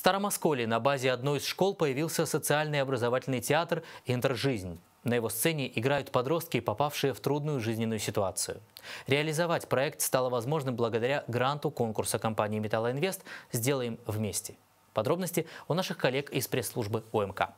Старомосколе на базе одной из школ появился социальный образовательный театр «Интержизнь». На его сцене играют подростки, попавшие в трудную жизненную ситуацию. Реализовать проект стало возможным благодаря гранту конкурса компании «Металлоинвест» «Сделаем вместе». Подробности у наших коллег из пресс-службы ОМК.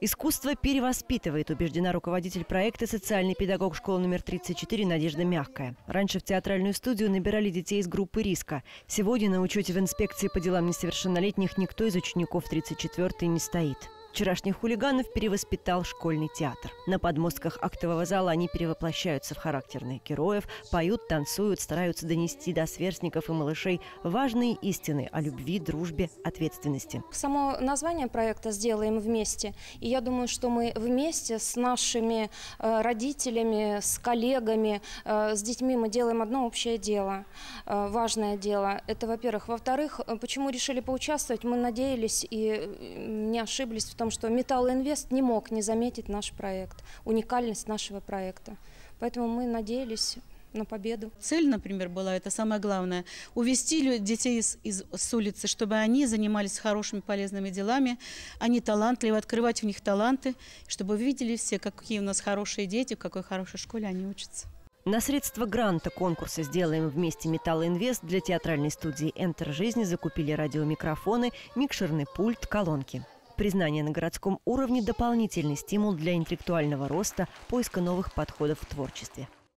Искусство перевоспитывает, убеждена руководитель проекта социальный педагог школы номер 34 Надежда Мягкая. Раньше в театральную студию набирали детей из группы риска. Сегодня на учете в инспекции по делам несовершеннолетних никто из учеников 34 не стоит. Вчерашних хулиганов перевоспитал школьный театр. На подмостках актового зала они перевоплощаются в характерных героев, поют, танцуют, стараются донести до сверстников и малышей важные истины о любви, дружбе, ответственности. Само название проекта «Сделаем вместе». И я думаю, что мы вместе с нашими э, родителями, с коллегами, э, с детьми мы делаем одно общее дело, э, важное дело. Это, во-первых. Во-вторых, почему решили поучаствовать? Мы надеялись и не ошиблись в том, что Metal Invest не мог не заметить наш проект, уникальность нашего проекта. Поэтому мы надеялись на победу. Цель, например, была, это самое главное, увести детей из, из, с улицы, чтобы они занимались хорошими, полезными делами, они талантливы, открывать в них таланты, чтобы видели все, какие у нас хорошие дети, в какой хорошей школе они учатся. На средства гранта конкурса «Сделаем вместе Металлоинвест» для театральной студии «Энтер Жизни» закупили радиомикрофоны, микшерный пульт, колонки. Признание на городском уровне – дополнительный стимул для интеллектуального роста, поиска новых подходов в творчестве.